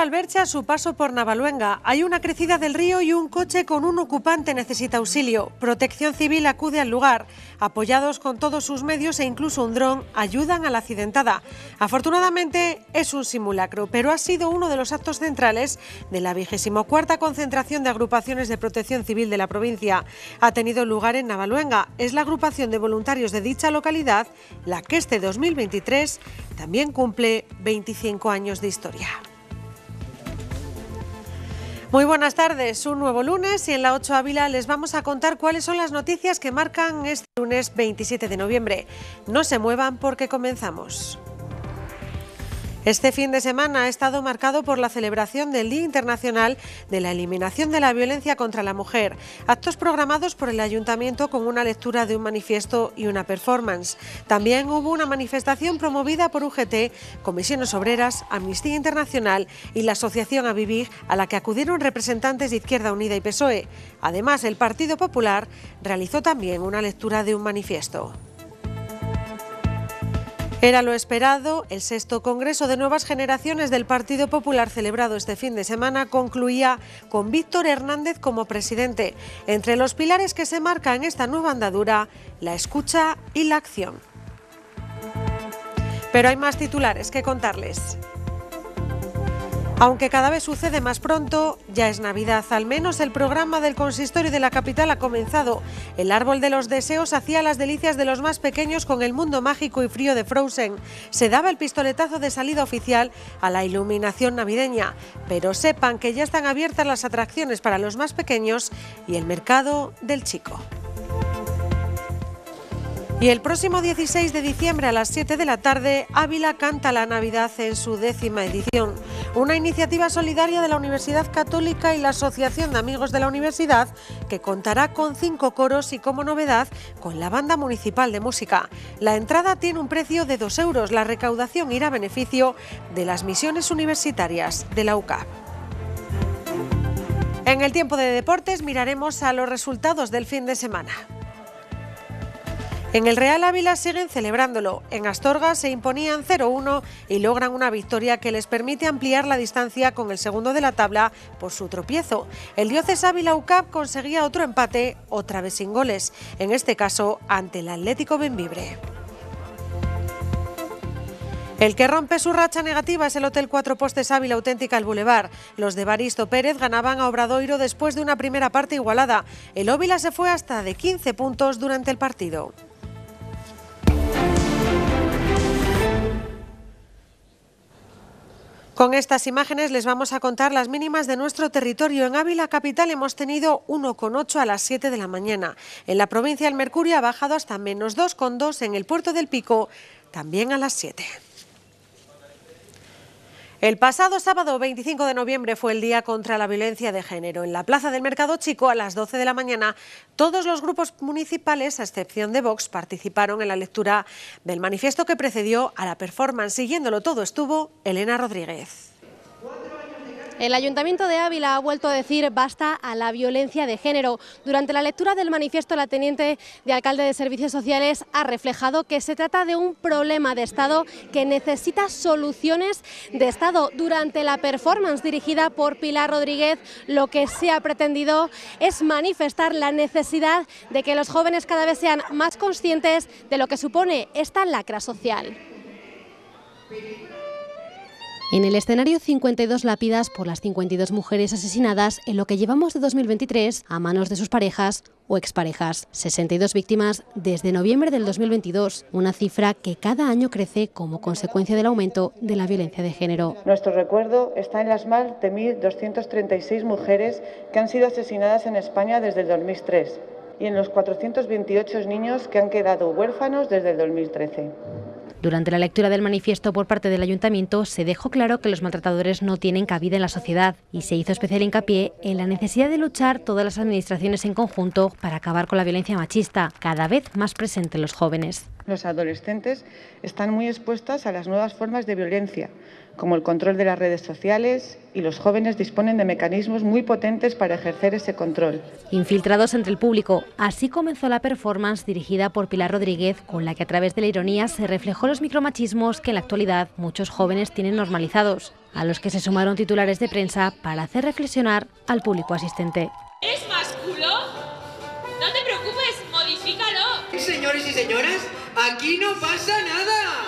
albercha a su paso por Navaluenga. Hay una crecida del río y un coche con un ocupante necesita auxilio. Protección Civil acude al lugar. Apoyados con todos sus medios e incluso un dron, ayudan a la accidentada. Afortunadamente es un simulacro, pero ha sido uno de los actos centrales de la cuarta concentración de agrupaciones de protección civil de la provincia. Ha tenido lugar en Navaluenga. Es la agrupación de voluntarios de dicha localidad la que este 2023 también cumple 25 años de historia. Muy buenas tardes, un nuevo lunes y en la 8 Ávila les vamos a contar cuáles son las noticias que marcan este lunes 27 de noviembre. No se muevan porque comenzamos. Este fin de semana ha estado marcado por la celebración del Día Internacional de la Eliminación de la Violencia contra la Mujer, actos programados por el ayuntamiento con una lectura de un manifiesto y una performance. También hubo una manifestación promovida por UGT, Comisiones Obreras, Amnistía Internacional y la Asociación Avivig, a la que acudieron representantes de Izquierda Unida y PSOE. Además, el Partido Popular realizó también una lectura de un manifiesto. Era lo esperado, el sexto Congreso de Nuevas Generaciones del Partido Popular celebrado este fin de semana concluía con Víctor Hernández como presidente. Entre los pilares que se marcan esta nueva andadura, la escucha y la acción. Pero hay más titulares que contarles. Aunque cada vez sucede más pronto, ya es Navidad. Al menos el programa del consistorio de la capital ha comenzado. El árbol de los deseos hacía las delicias de los más pequeños con el mundo mágico y frío de Frozen. Se daba el pistoletazo de salida oficial a la iluminación navideña. Pero sepan que ya están abiertas las atracciones para los más pequeños y el mercado del chico. Y el próximo 16 de diciembre a las 7 de la tarde, Ávila canta la Navidad en su décima edición. Una iniciativa solidaria de la Universidad Católica y la Asociación de Amigos de la Universidad que contará con cinco coros y como novedad con la Banda Municipal de Música. La entrada tiene un precio de 2 euros. La recaudación irá a beneficio de las misiones universitarias de la UCAP. En el tiempo de deportes miraremos a los resultados del fin de semana. En el Real Ávila siguen celebrándolo. En Astorga se imponían 0-1 y logran una victoria que les permite ampliar la distancia con el segundo de la tabla por su tropiezo. El dióces Ávila UCAP conseguía otro empate, otra vez sin goles, en este caso ante el Atlético Benvibre. El que rompe su racha negativa es el Hotel Cuatro Postes Ávila Auténtica El Boulevard. Los de Baristo Pérez ganaban a Obradoiro después de una primera parte igualada. El Óvila se fue hasta de 15 puntos durante el partido. Con estas imágenes les vamos a contar las mínimas de nuestro territorio. En Ávila Capital hemos tenido 1,8 a las 7 de la mañana. En la provincia del Mercurio ha bajado hasta menos 2,2 en el puerto del Pico, también a las 7. El pasado sábado 25 de noviembre fue el Día contra la Violencia de Género. En la Plaza del Mercado Chico, a las 12 de la mañana, todos los grupos municipales, a excepción de Vox, participaron en la lectura del manifiesto que precedió a la performance. Siguiéndolo todo estuvo Elena Rodríguez. El Ayuntamiento de Ávila ha vuelto a decir basta a la violencia de género. Durante la lectura del manifiesto, la teniente de alcalde de Servicios Sociales ha reflejado que se trata de un problema de Estado que necesita soluciones de Estado. Durante la performance dirigida por Pilar Rodríguez, lo que se ha pretendido es manifestar la necesidad de que los jóvenes cada vez sean más conscientes de lo que supone esta lacra social. En el escenario 52 lápidas por las 52 mujeres asesinadas en lo que llevamos de 2023 a manos de sus parejas o exparejas. 62 víctimas desde noviembre del 2022, una cifra que cada año crece como consecuencia del aumento de la violencia de género. Nuestro recuerdo está en las más de 1.236 mujeres que han sido asesinadas en España desde el 2003 y en los 428 niños que han quedado huérfanos desde el 2013. Durante la lectura del manifiesto por parte del ayuntamiento se dejó claro que los maltratadores no tienen cabida en la sociedad y se hizo especial hincapié en la necesidad de luchar todas las administraciones en conjunto para acabar con la violencia machista, cada vez más presente en los jóvenes. Los adolescentes están muy expuestas a las nuevas formas de violencia, como el control de las redes sociales, y los jóvenes disponen de mecanismos muy potentes para ejercer ese control. Infiltrados entre el público, así comenzó la performance dirigida por Pilar Rodríguez, con la que a través de la ironía se reflejó los micromachismos que en la actualidad muchos jóvenes tienen normalizados, a los que se sumaron titulares de prensa para hacer reflexionar al público asistente. ¿Es masculo? No te preocupes, modifícalo. Señores y señoras, aquí no pasa nada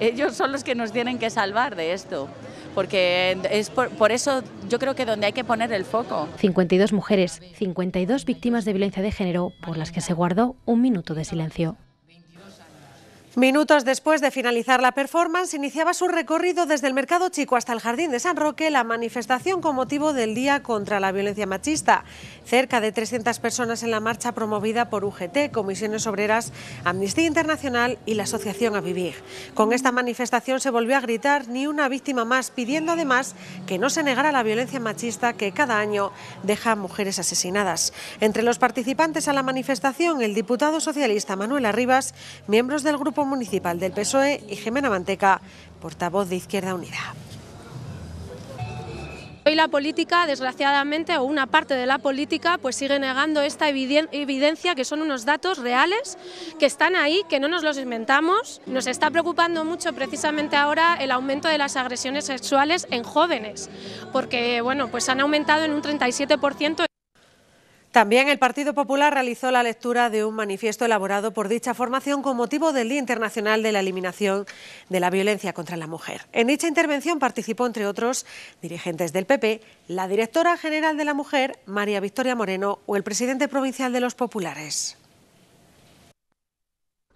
ellos son los que nos tienen que salvar de esto. Porque es por, eso yo creo que donde hay que poner el foco. 52 mujeres, 52 víctimas de violencia de género por las que se guardó un minuto de silencio. Minutos después de finalizar la performance, iniciaba su recorrido desde el Mercado Chico hasta el Jardín de San Roque la manifestación con motivo del Día contra la Violencia Machista. Cerca de 300 personas en la marcha promovida por UGT, Comisiones Obreras, Amnistía Internacional y la Asociación a vivir Con esta manifestación se volvió a gritar ni una víctima más, pidiendo además que no se negara la violencia machista que cada año deja mujeres asesinadas. Entre los participantes a la manifestación, el diputado socialista Manuel Arribas, miembros del Grupo municipal del PSOE y Jimena Manteca, portavoz de Izquierda Unida. Hoy la política, desgraciadamente, o una parte de la política, pues sigue negando esta evidencia que son unos datos reales, que están ahí, que no nos los inventamos. Nos está preocupando mucho precisamente ahora el aumento de las agresiones sexuales en jóvenes, porque bueno, pues han aumentado en un 37% también el Partido Popular realizó la lectura de un manifiesto elaborado por dicha formación con motivo del Día Internacional de la Eliminación de la Violencia contra la Mujer. En dicha intervención participó, entre otros, dirigentes del PP, la directora general de la Mujer, María Victoria Moreno, o el presidente provincial de los Populares.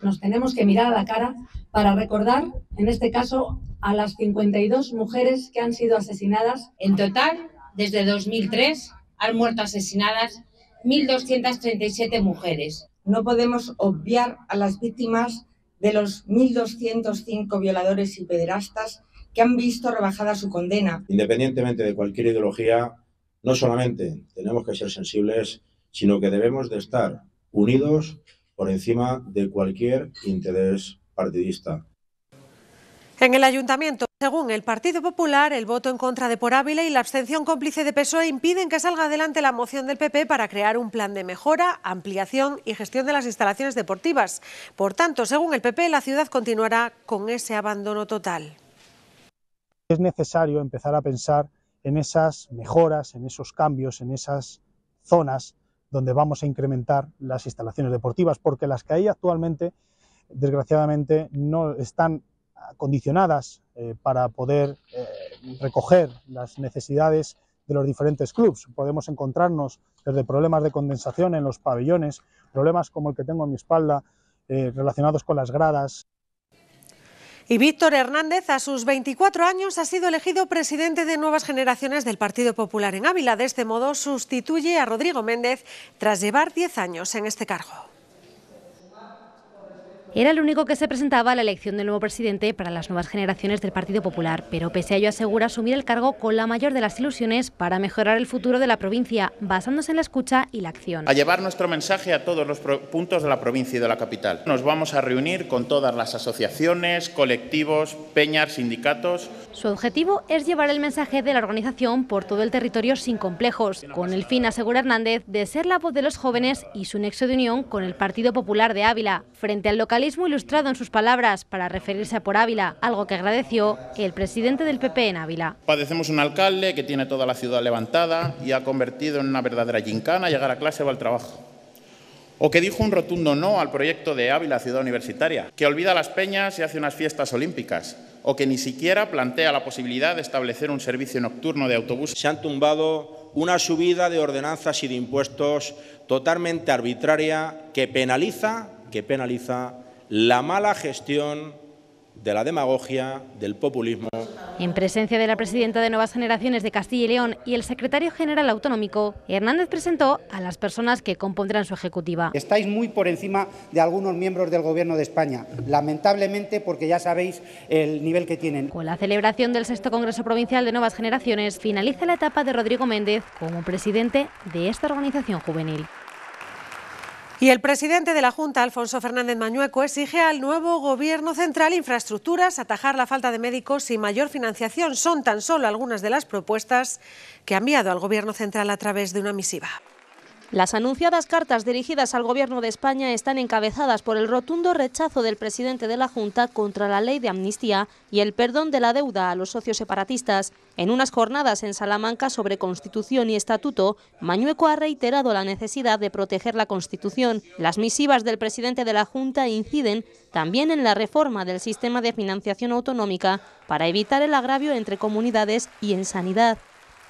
Nos tenemos que mirar a la cara para recordar, en este caso, a las 52 mujeres que han sido asesinadas. En total, desde 2003 han muerto asesinadas 1.237 mujeres. No podemos obviar a las víctimas de los 1.205 violadores y pederastas que han visto rebajada su condena. Independientemente de cualquier ideología, no solamente tenemos que ser sensibles, sino que debemos de estar unidos por encima de cualquier interés partidista. En el Ayuntamiento, según el Partido Popular, el voto en contra de Por Ávila y la abstención cómplice de PSOE impiden que salga adelante la moción del PP para crear un plan de mejora, ampliación y gestión de las instalaciones deportivas. Por tanto, según el PP, la ciudad continuará con ese abandono total. Es necesario empezar a pensar en esas mejoras, en esos cambios, en esas zonas donde vamos a incrementar las instalaciones deportivas, porque las que hay actualmente, desgraciadamente, no están condicionadas eh, para poder eh, recoger las necesidades de los diferentes clubes. Podemos encontrarnos desde problemas de condensación en los pabellones, problemas como el que tengo en mi espalda eh, relacionados con las gradas. Y Víctor Hernández, a sus 24 años, ha sido elegido presidente de Nuevas Generaciones del Partido Popular en Ávila. De este modo, sustituye a Rodrigo Méndez tras llevar 10 años en este cargo. Era el único que se presentaba a la elección del nuevo presidente para las nuevas generaciones del Partido Popular, pero pese a ello asegura asumir el cargo con la mayor de las ilusiones para mejorar el futuro de la provincia, basándose en la escucha y la acción. A llevar nuestro mensaje a todos los puntos de la provincia y de la capital. Nos vamos a reunir con todas las asociaciones, colectivos, peñas, sindicatos. Su objetivo es llevar el mensaje de la organización por todo el territorio sin complejos, con el fin, asegura Hernández, de ser la voz de los jóvenes y su nexo de unión con el Partido Popular de Ávila, frente al local muy ilustrado en sus palabras para referirse a por Ávila, algo que agradeció el presidente del PP en Ávila. Padecemos un alcalde que tiene toda la ciudad levantada y ha convertido en una verdadera gincana llegar a clase o al trabajo. O que dijo un rotundo no al proyecto de Ávila Ciudad Universitaria, que olvida las peñas y hace unas fiestas olímpicas, o que ni siquiera plantea la posibilidad de establecer un servicio nocturno de autobús. Se han tumbado una subida de ordenanzas y de impuestos totalmente arbitraria que penaliza, que penaliza la mala gestión de la demagogia, del populismo. En presencia de la presidenta de Nuevas Generaciones de Castilla y León y el secretario general autonómico, Hernández presentó a las personas que compondrán su ejecutiva. Estáis muy por encima de algunos miembros del Gobierno de España, lamentablemente porque ya sabéis el nivel que tienen. Con la celebración del sexto Congreso Provincial de Nuevas Generaciones finaliza la etapa de Rodrigo Méndez como presidente de esta organización juvenil. Y el presidente de la Junta, Alfonso Fernández Mañueco, exige al nuevo Gobierno central infraestructuras, atajar la falta de médicos y mayor financiación. Son tan solo algunas de las propuestas que ha enviado al Gobierno central a través de una misiva. Las anunciadas cartas dirigidas al Gobierno de España están encabezadas por el rotundo rechazo del presidente de la Junta contra la ley de amnistía y el perdón de la deuda a los socios separatistas. En unas jornadas en Salamanca sobre Constitución y Estatuto, Mañueco ha reiterado la necesidad de proteger la Constitución. Las misivas del presidente de la Junta inciden también en la reforma del sistema de financiación autonómica para evitar el agravio entre comunidades y en sanidad.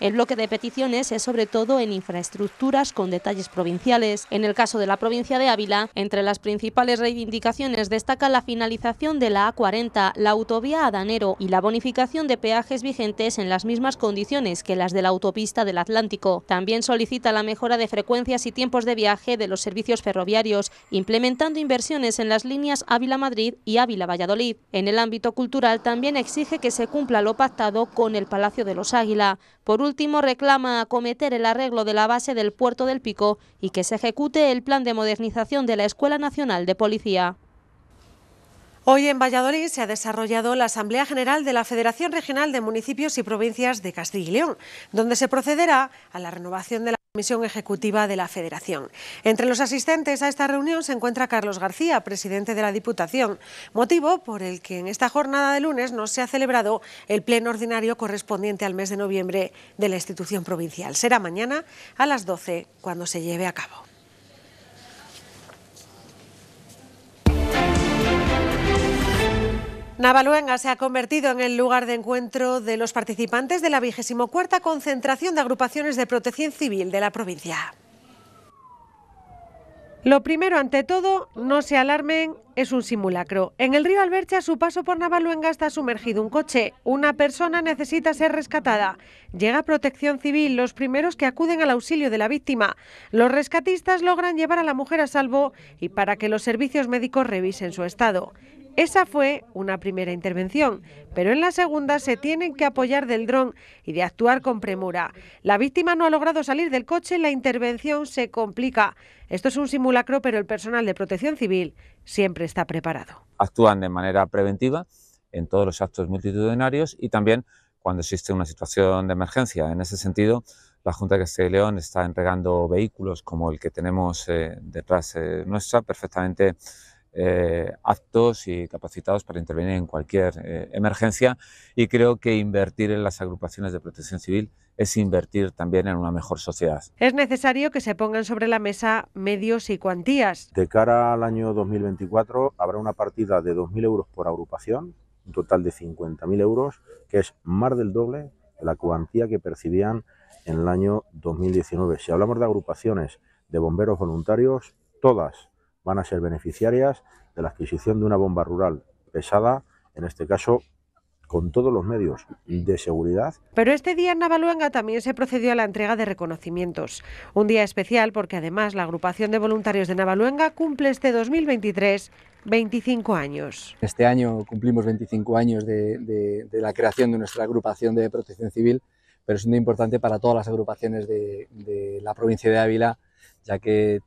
El bloque de peticiones es sobre todo en infraestructuras con detalles provinciales. En el caso de la provincia de Ávila, entre las principales reivindicaciones destaca la finalización de la A40, la autovía Adanero y la bonificación de peajes vigentes en las mismas condiciones que las de la autopista del Atlántico. También solicita la mejora de frecuencias y tiempos de viaje de los servicios ferroviarios, implementando inversiones en las líneas Ávila-Madrid y Ávila-Valladolid. En el ámbito cultural también exige que se cumpla lo pactado con el Palacio de los Águila. Por último, reclama acometer el arreglo de la base del puerto del Pico y que se ejecute el plan de modernización de la Escuela Nacional de Policía. Hoy en Valladolid se ha desarrollado la Asamblea General de la Federación Regional de Municipios y Provincias de Castilla y León, donde se procederá a la renovación de la Comisión Ejecutiva de la Federación. Entre los asistentes a esta reunión se encuentra Carlos García, presidente de la Diputación, motivo por el que en esta jornada de lunes no se ha celebrado el pleno ordinario correspondiente al mes de noviembre de la institución provincial. Será mañana a las 12 cuando se lleve a cabo. Navaluenga se ha convertido en el lugar de encuentro de los participantes de la 24 concentración de agrupaciones de protección civil de la provincia. Lo primero, ante todo, no se alarmen, es un simulacro. En el río Alberche, a su paso por Navaluenga, está sumergido un coche. Una persona necesita ser rescatada. Llega Protección Civil, los primeros que acuden al auxilio de la víctima. Los rescatistas logran llevar a la mujer a salvo y para que los servicios médicos revisen su estado. Esa fue una primera intervención, pero en la segunda se tienen que apoyar del dron y de actuar con premura. La víctima no ha logrado salir del coche, y la intervención se complica. Esto es un simulacro, pero el personal de protección civil siempre está preparado. Actúan de manera preventiva en todos los actos multitudinarios y también cuando existe una situación de emergencia. En ese sentido, la Junta de Castilla y León está entregando vehículos como el que tenemos eh, detrás eh, nuestra, perfectamente actos eh, aptos y capacitados para intervenir en cualquier eh, emergencia y creo que invertir en las agrupaciones de protección civil es invertir también en una mejor sociedad. Es necesario que se pongan sobre la mesa medios y cuantías. De cara al año 2024 habrá una partida de 2.000 euros por agrupación, un total de 50.000 euros, que es más del doble de la cuantía que percibían en el año 2019. Si hablamos de agrupaciones de bomberos voluntarios, todas van a ser beneficiarias de la adquisición de una bomba rural pesada, en este caso con todos los medios de seguridad. Pero este día en Navaluenga también se procedió a la entrega de reconocimientos. Un día especial porque además la agrupación de voluntarios de Navaluenga cumple este 2023 25 años. Este año cumplimos 25 años de, la creación de nuestra agrupación de protección civil, pero es día importante para todas las agrupaciones de la provincia de Ávila, ya que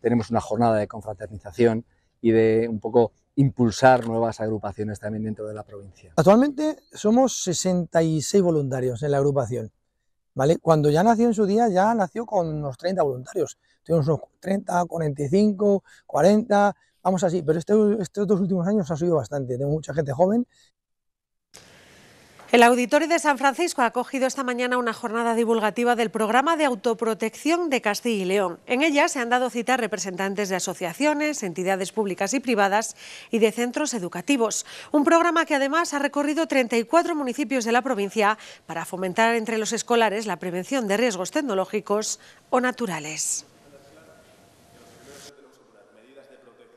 tenemos una jornada de confraternización y de un poco impulsar nuevas agrupaciones también dentro de la provincia. Actualmente somos 66 voluntarios en la agrupación. ¿vale? Cuando ya nació en su día, ya nació con unos 30 voluntarios. tenemos unos 30, 45, 40, vamos así. Pero este, estos dos últimos años ha subido bastante. tenemos mucha gente joven el Auditorio de San Francisco ha acogido esta mañana una jornada divulgativa del programa de autoprotección de Castilla y León. En ella se han dado cita representantes de asociaciones, entidades públicas y privadas y de centros educativos. Un programa que además ha recorrido 34 municipios de la provincia para fomentar entre los escolares la prevención de riesgos tecnológicos o naturales.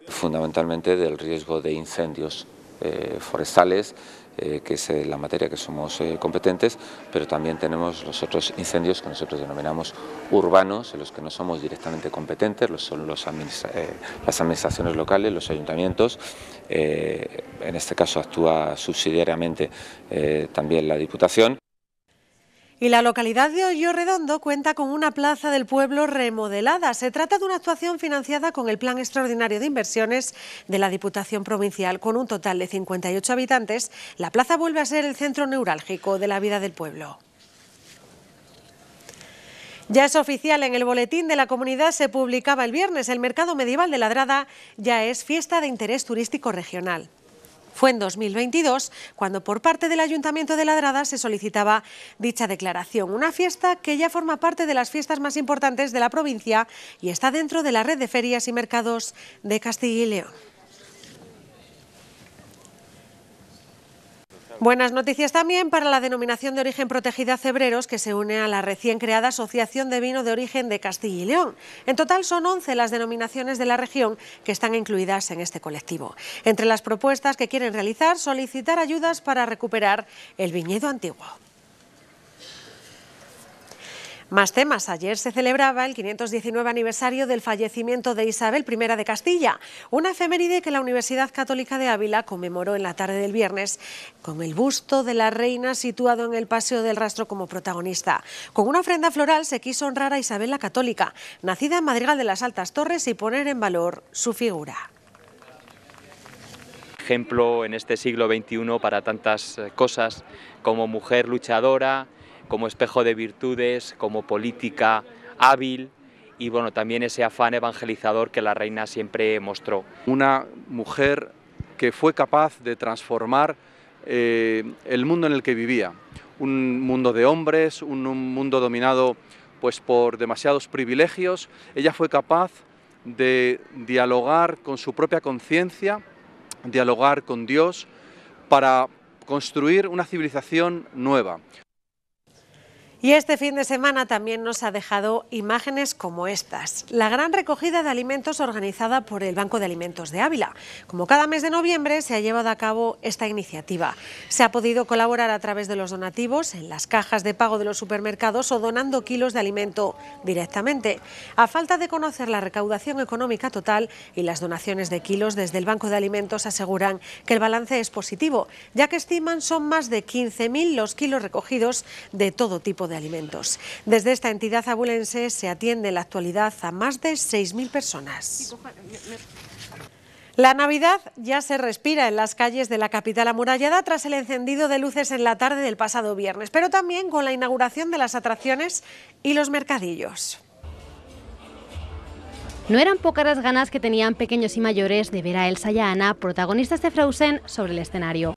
Fundamentalmente del riesgo de incendios eh, forestales eh, que es eh, la materia que somos eh, competentes, pero también tenemos los otros incendios que nosotros denominamos urbanos, en los que no somos directamente competentes, los, son las administraciones locales, los ayuntamientos. en este caso actúa subsidiariamente también la Diputación. Y la localidad de Hoyo Redondo cuenta con una plaza del pueblo remodelada. Se trata de una actuación financiada con el Plan Extraordinario de Inversiones de la Diputación Provincial. Con un total de 58 habitantes, la plaza vuelve a ser el centro neurálgico de la vida del pueblo. Ya es oficial, en el boletín de la comunidad se publicaba el viernes, el mercado medieval de Ladrada ya es fiesta de interés turístico regional. Fue en 2022 cuando por parte del Ayuntamiento de Ladrada se solicitaba dicha declaración. Una fiesta que ya forma parte de las fiestas más importantes de la provincia y está dentro de la red de ferias y mercados de Castilla y León. Buenas noticias también para la denominación de origen protegida Cebreros, que se une a la recién creada Asociación de Vino de Origen de Castilla y León. En total son 11 las denominaciones de la región que están incluidas en este colectivo. Entre las propuestas que quieren realizar, solicitar ayudas para recuperar el viñedo antiguo. Más temas. Ayer se celebraba el 519 aniversario del fallecimiento de Isabel I de Castilla, una efeméride que la Universidad Católica de Ávila conmemoró en la tarde del viernes con el busto de la reina situado en el Paseo del Rastro como protagonista. Con una ofrenda floral se quiso honrar a Isabel la Católica, nacida en Madrigal de las Altas Torres y poner en valor su figura ejemplo en este siglo XXI para tantas eh, cosas como mujer luchadora, como espejo de virtudes, como política hábil y bueno, también ese afán evangelizador que la reina siempre mostró. Una mujer que fue capaz de transformar eh, el mundo en el que vivía, un mundo de hombres, un, mundo dominado pues por demasiados privilegios, ella fue capaz de dialogar con su propia conciencia, dialogar con Dios para construir una civilización nueva. Y este fin de semana también nos ha dejado imágenes como estas. La gran recogida de alimentos organizada por el Banco de Alimentos de Ávila. Como cada mes de noviembre se ha llevado a cabo esta iniciativa. Se ha podido colaborar a través de los donativos, en las cajas de pago de los supermercados o donando kilos de alimento directamente. A falta de conocer la recaudación económica total y las donaciones de kilos desde el Banco de Alimentos aseguran que el balance es positivo, ya que estiman son más de 15.000 los kilos recogidos de todo tipo de alimentos. Desde esta entidad abulense se atiende en la actualidad a más de 6.000 personas. La Navidad ya se respira en las calles de la capital amurallada tras el encendido de luces en la tarde del pasado viernes, pero también con la inauguración de las atracciones y los mercadillos. No eran pocas las ganas que tenían pequeños y mayores de ver a Elsa y a Ana, protagonistas de Frozen, sobre el escenario.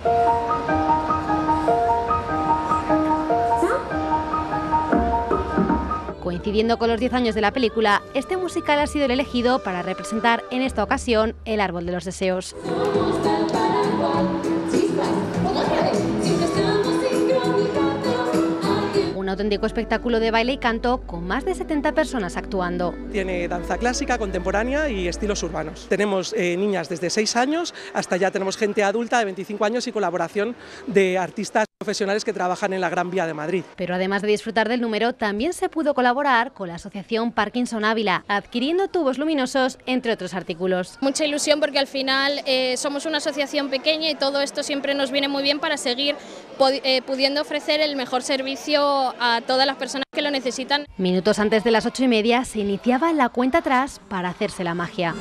Coincidiendo con los 10 años de la película, este musical ha sido el elegido para representar en esta ocasión El Árbol de los Deseos. un auténtico espectáculo de baile y canto con más de 70 personas actuando. Tiene danza clásica, contemporánea y estilos urbanos. Tenemos eh, niñas desde 6 años hasta ya tenemos gente adulta de 25 años y colaboración de artistas profesionales que trabajan en la Gran Vía de Madrid. Pero además de disfrutar del número, también se pudo colaborar con la Asociación Parkinson Ávila, adquiriendo tubos luminosos, entre otros artículos. Mucha ilusión porque al final eh, somos una asociación pequeña y todo esto siempre nos viene muy bien para seguir eh, pudiendo ofrecer el mejor servicio a todas las personas que lo necesitan. Minutos antes de las ocho y media se iniciaba la cuenta atrás para hacerse la magia.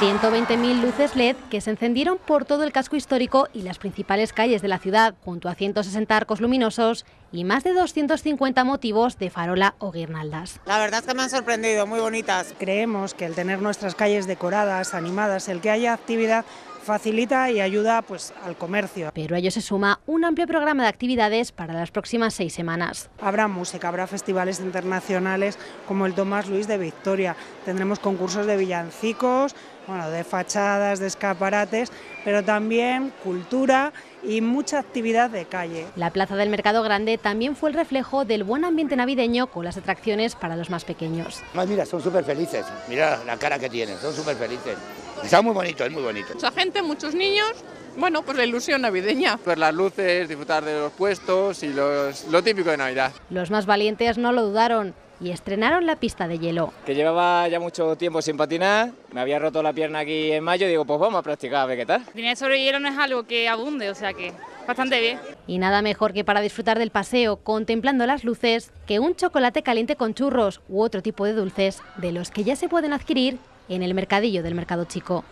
120.000 luces LED que se encendieron por todo el casco histórico y las principales calles de la ciudad, junto a 160 arcos luminosos y más de 250 motivos de farola o guirnaldas. La verdad es que me han sorprendido, muy bonitas. Creemos que el tener nuestras calles decoradas, animadas, el que haya actividad facilita y ayuda pues, al comercio. Pero a ello se suma un amplio programa de actividades para las próximas seis semanas. Habrá música, habrá festivales internacionales como el Tomás Luis de Victoria, tendremos concursos de villancicos, bueno, de fachadas, de escaparates, pero también cultura y mucha actividad de calle. La plaza del Mercado Grande también fue el reflejo del buen ambiente navideño con las atracciones para los más pequeños. mira, son súper felices, mira la cara que tienen, son súper felices. Está muy bonito, es muy bonito. Mucha gente, muchos niños, bueno, pues la ilusión navideña. Ver las luces, disfrutar de los puestos y los, lo típico de Navidad. Los más valientes no lo dudaron y estrenaron la pista de hielo. Que llevaba ya mucho tiempo sin patinar, me había roto la pierna aquí en mayo y digo, pues vamos a practicar, a ver qué tal. Dinero sobre hielo no es algo que abunde, o sea que bastante bien. Y nada mejor que para disfrutar del paseo contemplando las luces que un chocolate caliente con churros u otro tipo de dulces de los que ya se pueden adquirir en el mercadillo del Mercado Chico.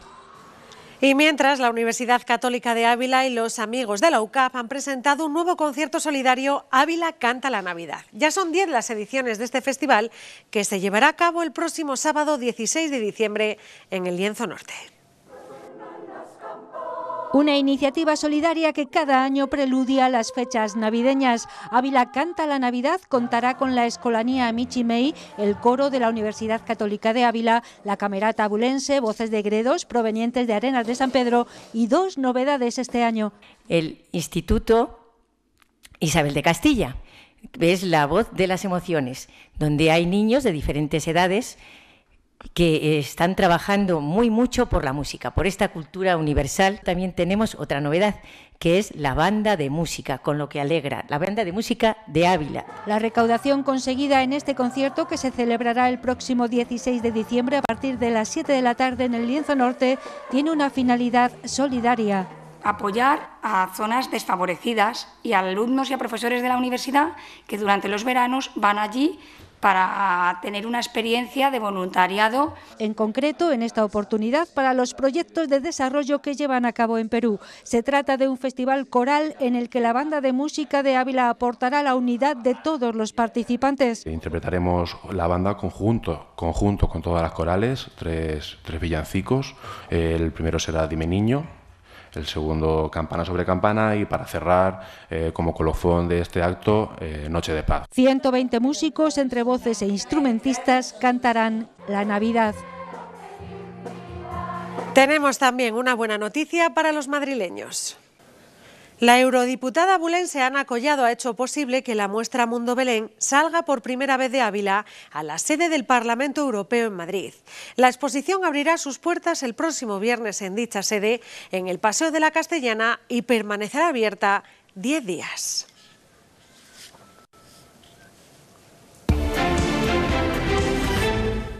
Y mientras, la Universidad Católica de Ávila y los amigos de la UCAP han presentado un nuevo concierto solidario Ávila Canta la Navidad. Ya son 10 las ediciones de este festival que se llevará a cabo el próximo sábado 16 de diciembre en el Lienzo Norte. Una iniciativa solidaria que cada año preludia las fechas navideñas. Ávila Canta la Navidad contará con la Escolanía Michimei, el coro de la Universidad Católica de Ávila, la Camerata Abulense, voces de Gredos provenientes de Arenas de San Pedro y dos novedades este año. El Instituto Isabel de Castilla, es la voz de las emociones, donde hay niños de diferentes edades que eh, están trabajando muy mucho por la música, por esta cultura universal. También tenemos otra novedad, que es la banda de música, con lo que alegra, la banda de música de Ávila. La recaudación conseguida en este concierto, que se celebrará el próximo 16 de diciembre a partir de las 7 de la tarde en el Lienzo Norte, tiene una finalidad solidaria. Apoyar a zonas desfavorecidas y a alumnos y a profesores de la universidad que durante los veranos van allí para tener una experiencia de voluntariado. En concreto, en esta oportunidad, para los proyectos de desarrollo que llevan a cabo en Perú. Se trata de un festival coral en el que la banda de música de Ávila aportará la unidad de todos los participantes. Interpretaremos la banda conjunto, conjunto con todas las corales, tres, tres villancicos. El primero será Dime Niño, el segundo Campana sobre Campana y para cerrar, eh, como colofón de este acto, eh, Noche de Paz. 120 músicos entre voces e instrumentistas cantarán La Navidad. Tenemos también una buena noticia para los madrileños. La eurodiputada bulense Ana Collado ha hecho posible que la muestra Mundo Belén salga por primera vez de Ávila a la sede del Parlamento Europeo en Madrid. La exposición abrirá sus puertas el próximo viernes en dicha sede, en el Paseo de la Castellana, y permanecerá abierta 10 días.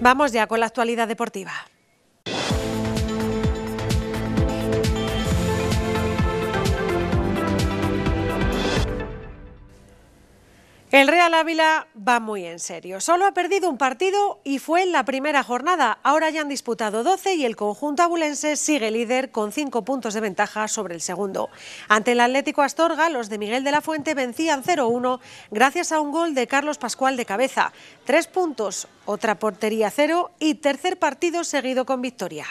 Vamos ya con la actualidad deportiva. El Real Ávila va muy en serio. Solo ha perdido un partido y fue en la primera jornada. Ahora ya han disputado 12 y el conjunto abulense sigue líder con 5 puntos de ventaja sobre el segundo. Ante el Atlético Astorga, los de Miguel de la Fuente vencían 0-1 gracias a un gol de Carlos Pascual de cabeza. Tres puntos, otra portería cero y tercer partido seguido con victoria.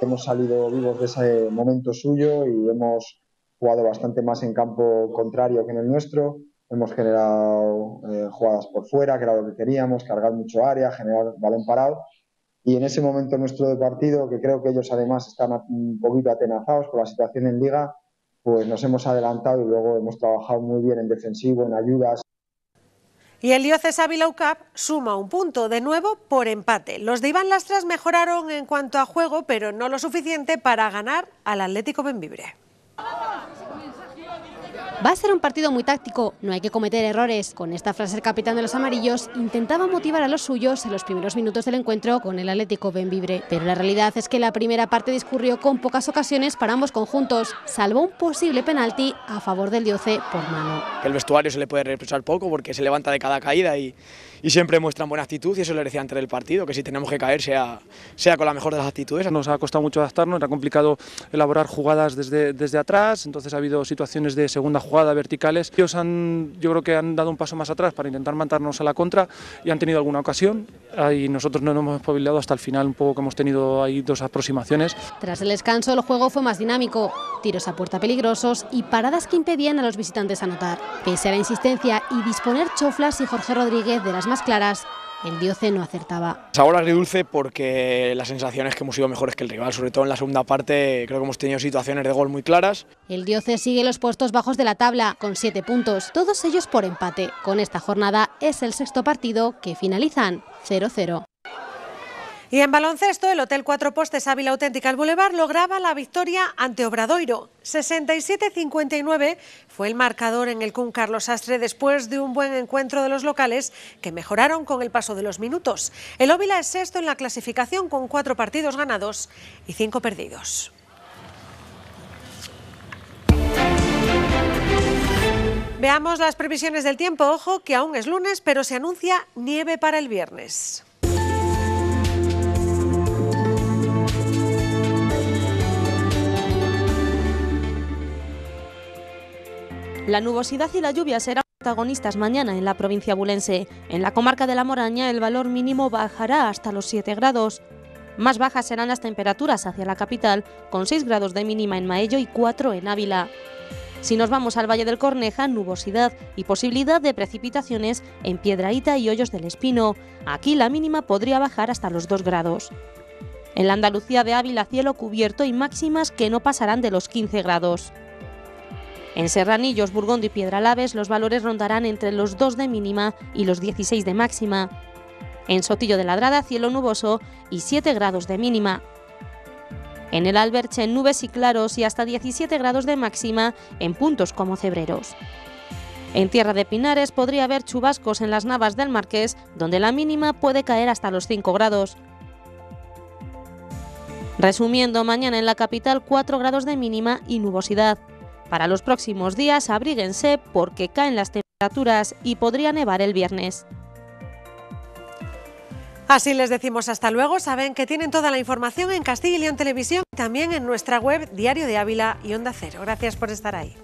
Hemos salido vivos de ese momento suyo y hemos jugado bastante más en campo contrario que en el nuestro, hemos generado eh, jugadas por fuera, que era lo que queríamos, cargar mucho área, generar balón parado. Y en ese momento nuestro de partido, que creo que ellos además están un poquito atenazados por la situación en liga, pues nos hemos adelantado y luego hemos trabajado muy bien en defensivo, en ayudas. Y el Diocesa Cup suma un punto, de nuevo por empate. Los de Iván Lastras mejoraron en cuanto a juego, pero no lo suficiente para ganar al Atlético Benvibre. Va a ser un partido muy táctico, no hay que cometer errores. Con esta frase el capitán de los amarillos intentaba motivar a los suyos en los primeros minutos del encuentro con el Atlético Benvibre. Pero la realidad es que la primera parte discurrió con pocas ocasiones para ambos conjuntos, salvo un posible penalti a favor del Dioce por mano. El vestuario se le puede reprochar poco porque se levanta de cada caída y y siempre muestran buena actitud y eso le decía antes del partido, que si tenemos que caer sea, sea con la mejor de las actitudes. Nos ha costado mucho adaptarnos, era complicado elaborar jugadas desde, desde atrás, entonces ha habido situaciones de segunda jugada verticales. Ellos han, yo creo que han dado un paso más atrás para intentar matarnos a la contra y han tenido alguna ocasión y nosotros no nos hemos espabilado hasta el final, un poco que hemos tenido ahí dos aproximaciones. Tras el descanso el juego fue más dinámico, tiros a puerta peligrosos y paradas que impedían a los visitantes anotar. Pese a la insistencia y disponer Choflas y Jorge Rodríguez de las más claras, el no acertaba. Sabor agridulce porque la sensación es que hemos sido mejores que el rival, sobre todo en la segunda parte creo que hemos tenido situaciones de gol muy claras. El Dioce sigue los puestos bajos de la tabla con siete puntos, todos ellos por empate. Con esta jornada es el sexto partido que finalizan 0-0. Y en baloncesto, el Hotel Cuatro Postes Ávila Auténtica al Boulevard lograba la victoria ante Obradoiro. 67-59 fue el marcador en el Cun Carlos Astre después de un buen encuentro de los locales que mejoraron con el paso de los minutos. El Óvila es sexto en la clasificación con cuatro partidos ganados y cinco perdidos. Veamos las previsiones del tiempo. Ojo que aún es lunes, pero se anuncia nieve para el viernes. La nubosidad y la lluvia serán protagonistas mañana en la provincia bulense. En la comarca de La Moraña el valor mínimo bajará hasta los 7 grados. Más bajas serán las temperaturas hacia la capital, con 6 grados de mínima en Maello y 4 en Ávila. Si nos vamos al Valle del Corneja, nubosidad y posibilidad de precipitaciones en Piedraíta y Hoyos del Espino. Aquí la mínima podría bajar hasta los 2 grados. En la Andalucía de Ávila cielo cubierto y máximas que no pasarán de los 15 grados. En Serranillos, Burgondo y Piedralaves los valores rondarán entre los 2 de mínima y los 16 de máxima. En Sotillo de Ladrada, cielo nuboso y 7 grados de mínima. En el Alberche, nubes y claros y hasta 17 grados de máxima en puntos como Cebreros. En Tierra de Pinares podría haber chubascos en las navas del Marqués, donde la mínima puede caer hasta los 5 grados. Resumiendo, mañana en la capital 4 grados de mínima y nubosidad. Para los próximos días abríguense porque caen las temperaturas y podría nevar el viernes. Así les decimos hasta luego. Saben que tienen toda la información en Castilla y León Televisión y también en nuestra web Diario de Ávila y Onda Cero. Gracias por estar ahí.